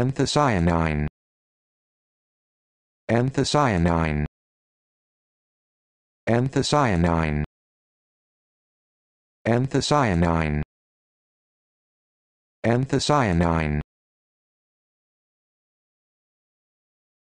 anthocyanine anthocyanine anthocyanine anthocyanine anthocyanine